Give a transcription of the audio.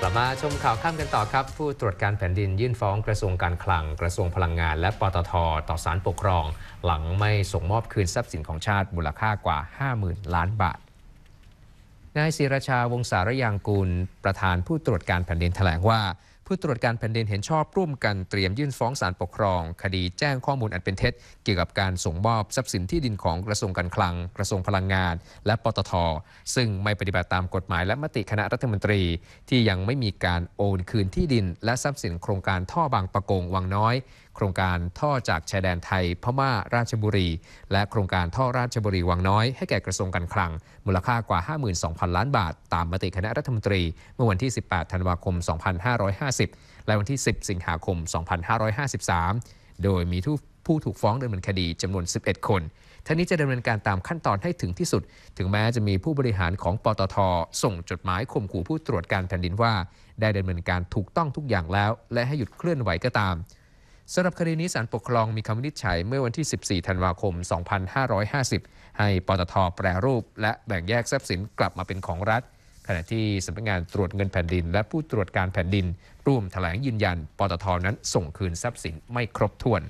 กลับมาชมข่าวข้ามกันต่อครับผู้ตรวจการแผ่นดินยื่นฟ้องกระทรวงการคลังกระทรวงพลังงาน และปตทต่อศาลปกครอง หลังไม่ส่งมอบคืนทรัพย์สินของชาติมูลค่ากว่า 50,000 ล้านบาทนายศิรชาวงสารยางกูลประธานผู้ตรวจการแผ่นดินแถลงว่าผู้ตรวจการแผ่นดินเห็นชอบร่วมกันเตรียมยื่นฟ้องศาลปกครอง คดีแจ้งข้อมูลอันเป็นเท็จเกี่ยวกับการส่งมอบทรัพย์สินที่ดินของกระทรวงการคลังกระทรวงพลังงานและปตทซึ่งไม่ปฏิบัติตามกฎหมายและมติคณะรัฐมนตรีที่ยังไม่มีการโอนคืนที่ดิน และทรัพย์สินโครงการท่อบางปะกงวังน้อย โครงการท่อจากชายแดนไทยพม่าราชบุรี และโครงการท่อราชบุรีวังน้อยให้แก่กระทรวงการคลังมูลค่ากว่า 52,000 ล้านบาทตามมติคณะรัฐมนตรี เมื่อวันที่ 18 ธันวาคม 2550 2550และวันที่ 10 สิงหาคม 2553 โดยมีผู้ถูกฟ้องดำเนินคดีจำนวน 11 คนท่านี้จะดำเนินการตามขั้นตอนให้ถึงที่สุด ถึงแม้จะมีผู้บริหารของปตทส่งจดหมายข่มขู่ผู้ตรวจการแผ่นดินว่า ได้ดำเนินการถูกต้องทุกอย่างแล้ว และให้หยุดเคลื่อนไหวก็ตาม สำหรับคดีนี้ศาลปกครองมีคำวินิจฉัยเมื่อวันที่ 14 ธันวาคม 2550 ให้ปตทแปรรูป และแบ่งแยกทรัพย์สินกลับมาเป็นของรัฐขณะที่สำนักงานตรวจเงินแผ่นดิน และผู้ตรวจการแผ่นดิน ร่วมแถลงยืนยัน ปตทนั้นส่งคืนทรัพย์สินไม่ครบถ้วน